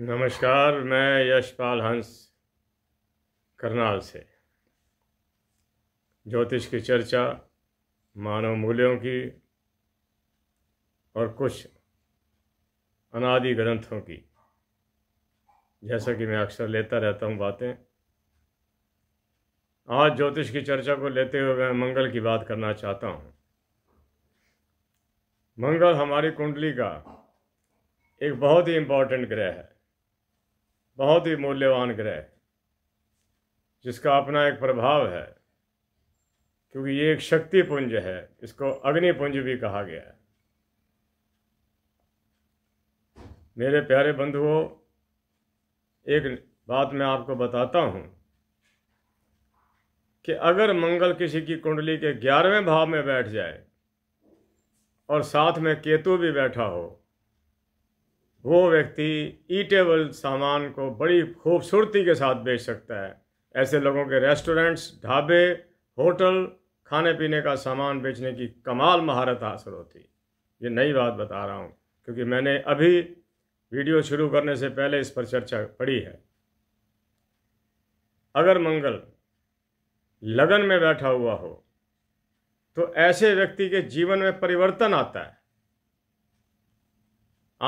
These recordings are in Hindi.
नमस्कार मैं यशपाल हंस करनाल से ज्योतिष की चर्चा मानव मूल्यों की और कुछ अनादि ग्रंथों की जैसा कि मैं अक्सर लेता रहता हूँ बातें आज ज्योतिष की चर्चा को लेते हुए मैं मंगल की बात करना चाहता हूँ मंगल हमारी कुंडली का एक बहुत ही इम्पॉर्टेंट ग्रह है बहुत ही मूल्यवान ग्रह जिसका अपना एक प्रभाव है क्योंकि ये एक शक्ति पुंज है इसको अग्नि पुंज भी कहा गया है मेरे प्यारे बंधुओं एक बात मैं आपको बताता हूं कि अगर मंगल किसी की कुंडली के ग्यारहवें भाव में बैठ जाए और साथ में केतु भी बैठा हो वो व्यक्ति ईटेबल सामान को बड़ी खूबसूरती के साथ बेच सकता है ऐसे लोगों के रेस्टोरेंट्स ढाबे होटल खाने पीने का सामान बेचने की कमाल महारत हासिल होती ये नई बात बता रहा हूँ क्योंकि मैंने अभी वीडियो शुरू करने से पहले इस पर चर्चा पड़ी है अगर मंगल लगन में बैठा हुआ हो तो ऐसे व्यक्ति के जीवन में परिवर्तन आता है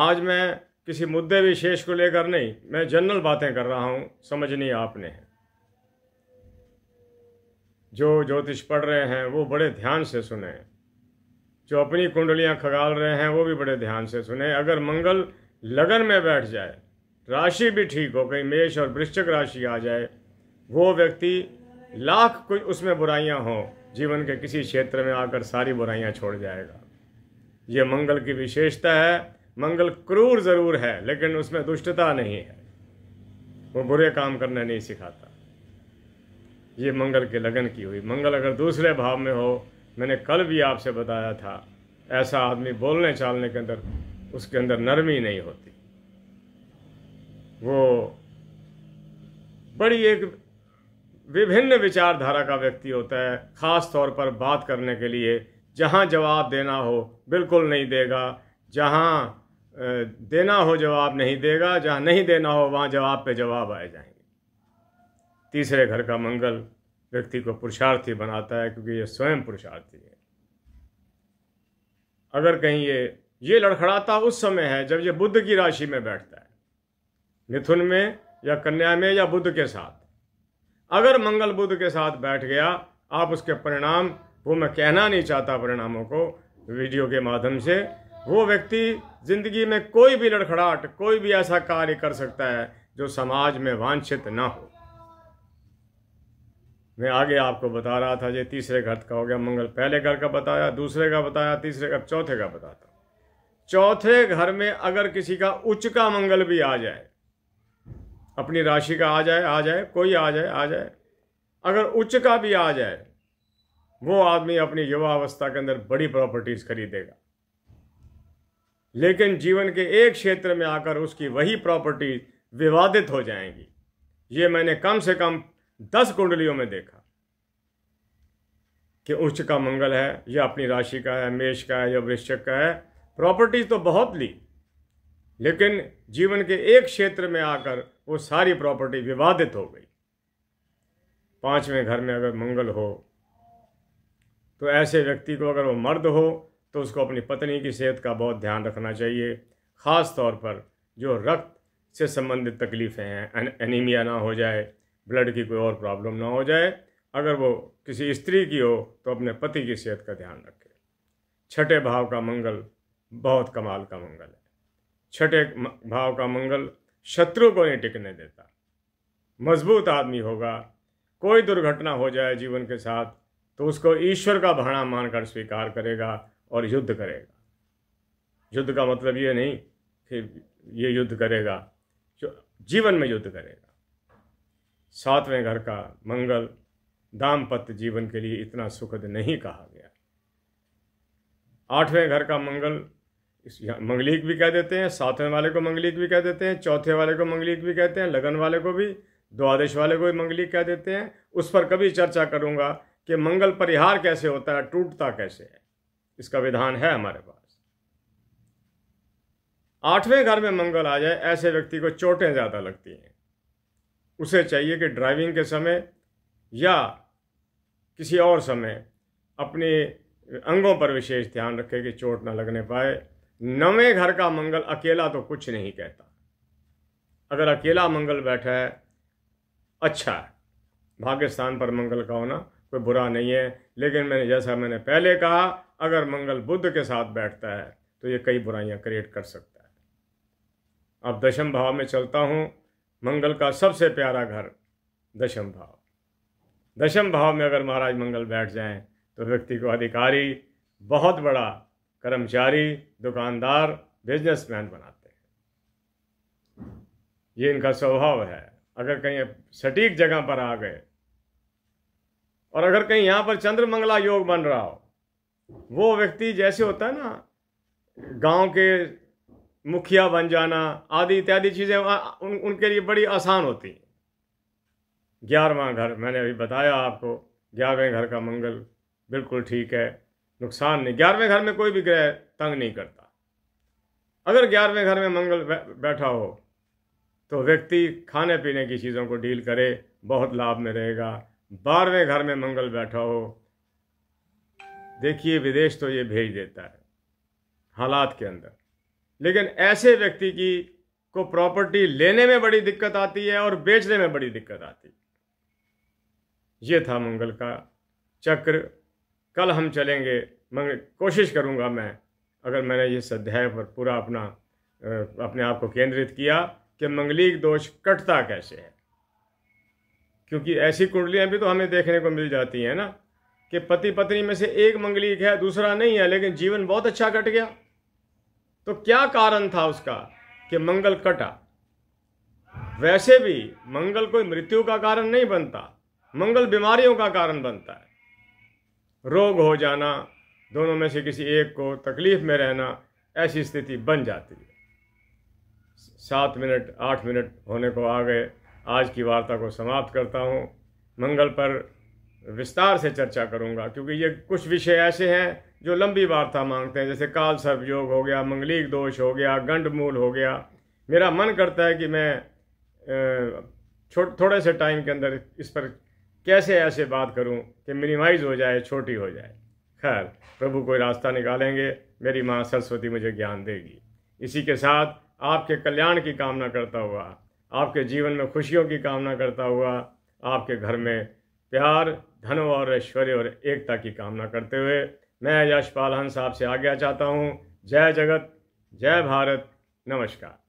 आज मैं किसी मुद्दे विशेष को लेकर नहीं मैं जनरल बातें कर रहा हूं समझनी आपने है जो ज्योतिष पढ़ रहे हैं वो बड़े ध्यान से सुने जो अपनी कुंडलियां खगाल रहे हैं वो भी बड़े ध्यान से सुने अगर मंगल लगन में बैठ जाए राशि भी ठीक हो कहीं मेष और वृश्चिक राशि आ जाए वो व्यक्ति लाख कोई उसमें बुराइयां हों जीवन के किसी क्षेत्र में आकर सारी बुराइयां छोड़ जाएगा ये मंगल की विशेषता है मंगल क्रूर जरूर है लेकिन उसमें दुष्टता नहीं है वो बुरे काम करने नहीं सिखाता ये मंगल के लगन की हुई मंगल अगर दूसरे भाव में हो मैंने कल भी आपसे बताया था ऐसा आदमी बोलने चालने के अंदर उसके अंदर नरमी नहीं होती वो बड़ी एक विभिन्न विचारधारा का व्यक्ति होता है ख़ास तौर पर बात करने के लिए जहाँ जवाब देना हो बिल्कुल नहीं देगा जहाँ देना हो जवाब नहीं देगा जहाँ नहीं देना हो वहाँ जवाब पे जवाब आए जाएंगे तीसरे घर का मंगल व्यक्ति को पुरुषार्थी बनाता है क्योंकि ये स्वयं पुरुषार्थी है अगर कहीं ये ये लड़खड़ाता उस समय है जब ये बुद्ध की राशि में बैठता है मिथुन में या कन्या में या बुद्ध के साथ अगर मंगल बुद्ध के साथ बैठ गया आप उसके परिणाम वो मैं कहना नहीं चाहता परिणामों को वीडियो के माध्यम से वो व्यक्ति जिंदगी में कोई भी लड़खड़ाहट कोई भी ऐसा कार्य कर सकता है जो समाज में वांछित ना हो मैं आगे आपको बता रहा था ये तीसरे घर का हो गया मंगल पहले घर का बताया दूसरे का बताया तीसरे का चौथे का बताता चौथे घर में अगर किसी का उच्च का मंगल भी आ जाए अपनी राशि का आ जाए आ जाए कोई आ जाए आ जाए अगर उच्च का भी आ जाए वो आदमी अपनी युवा अवस्था के अंदर बड़ी प्रॉपर्टीज खरीदेगा लेकिन जीवन के एक क्षेत्र में आकर उसकी वही प्रॉपर्टी विवादित हो जाएंगी ये मैंने कम से कम दस कुंडलियों में देखा कि उच्च का मंगल है या अपनी राशि का है मेष का है या वृश्चिक का है प्रॉपर्टीज तो बहुत ली लेकिन जीवन के एक क्षेत्र में आकर वो सारी प्रॉपर्टी विवादित हो गई पांचवें घर में अगर मंगल हो तो ऐसे व्यक्ति को अगर वो मर्द हो तो उसको अपनी पत्नी की सेहत का बहुत ध्यान रखना चाहिए ख़ास तौर पर जो रक्त से संबंधित तकलीफ़ें हैं एनीमिया ना हो जाए ब्लड की कोई और प्रॉब्लम ना हो जाए अगर वो किसी स्त्री की हो तो अपने पति की सेहत का ध्यान रखे छठे भाव का मंगल बहुत कमाल का मंगल है छठे भाव का मंगल शत्रु को नहीं टिकने देता मजबूत आदमी होगा कोई दुर्घटना हो जाए जीवन के साथ तो उसको ईश्वर का भाड़ा मानकर स्वीकार करेगा और युद्ध करेगा युद्ध का मतलब ये नहीं कि ये युद्ध करेगा जीवन में युद्ध करेगा सातवें घर का मंगल दाम्पत्य जीवन के लिए इतना सुखद नहीं कहा गया आठवें घर का मंगल मंगलिक भी कह देते हैं सातवें वाले को मंगलिक भी कह देते हैं चौथे वाले को मंगलिक भी कहते हैं लगन वाले को भी द्वादश वाले को भी मंगलिक कह देते हैं उस पर कभी चर्चा करूंगा कि मंगल परिहार कैसे होता है टूटता कैसे है इसका विधान है हमारे पास आठवें घर में मंगल आ जाए ऐसे व्यक्ति को चोटें ज़्यादा लगती हैं उसे चाहिए कि ड्राइविंग के समय या किसी और समय अपने अंगों पर विशेष ध्यान रखे कि चोट ना लगने पाए नवें घर का मंगल अकेला तो कुछ नहीं कहता अगर अकेला मंगल बैठा है अच्छा है भाग्य स्थान पर मंगल का होना कोई बुरा नहीं है लेकिन मैंने जैसा मैंने पहले कहा अगर मंगल बुद्ध के साथ बैठता है तो ये कई बुराइयां क्रिएट कर सकता है अब दशम भाव में चलता हूँ मंगल का सबसे प्यारा घर दशम भाव दशम भाव में अगर महाराज मंगल बैठ जाए तो व्यक्ति को अधिकारी बहुत बड़ा कर्मचारी दुकानदार बिजनेसमैन बनाते हैं ये इनका स्वभाव है अगर कहीं सटीक जगह पर आ गए और अगर कहीं यहां पर चंद्रमंगला योग बन रहा हो वो व्यक्ति जैसे होता है ना गांव के मुखिया बन जाना आदि इत्यादि चीज़ें उन, उनके लिए बड़ी आसान होती हैं ग्यारहवा घर मैंने अभी बताया आपको ग्यारहवें घर का मंगल बिल्कुल ठीक है नुकसान नहीं ग्यारहवें घर में कोई भी ग्रह तंग नहीं करता अगर ग्यारहवें घर में मंगल बैठा हो तो व्यक्ति खाने पीने की चीज़ों को डील करे बहुत लाभ में रहेगा बारहवें घर में मंगल बैठा हो देखिए विदेश तो ये भेज देता है हालात के अंदर लेकिन ऐसे व्यक्ति की को प्रॉपर्टी लेने में बड़ी दिक्कत आती है और बेचने में बड़ी दिक्कत आती है ये था मंगल का चक्र कल हम चलेंगे मंगल कोशिश करूंगा मैं अगर मैंने इस अध्याय पर पूरा अपना अपने आप को केंद्रित किया कि मंगलिक दोष कटता कैसे है क्योंकि ऐसी कुंडलियाँ भी तो हमें देखने को मिल जाती हैं ना कि पति पत्नी में से एक मंगलिक है दूसरा नहीं है लेकिन जीवन बहुत अच्छा कट गया तो क्या कारण था उसका कि मंगल कटा वैसे भी मंगल कोई मृत्यु का कारण नहीं बनता मंगल बीमारियों का कारण बनता है रोग हो जाना दोनों में से किसी एक को तकलीफ में रहना ऐसी स्थिति बन जाती है सात मिनट आठ मिनट होने को आ गए आज की वार्ता को समाप्त करता हूँ मंगल पर विस्तार से चर्चा करूँगा क्योंकि ये कुछ विषय ऐसे हैं जो लंबी वार्ता मांगते हैं जैसे काल सर्वयोग हो गया मंगलिक दोष हो गया गंड मूल हो गया मेरा मन करता है कि मैं छो थोड़े से टाइम के अंदर इस पर कैसे ऐसे बात करूं कि मिनिमाइज हो जाए छोटी हो जाए खैर प्रभु कोई रास्ता निकालेंगे मेरी माँ सरस्वती मुझे ज्ञान देगी इसी के साथ आपके कल्याण की कामना करता हुआ आपके जीवन में खुशियों की कामना करता हुआ आपके घर में प्यार धन और ऐश्वर्य और एकता की कामना करते हुए मैं यशपाल हंस आपसे आज्ञा चाहता हूँ जय जगत जय भारत नमस्कार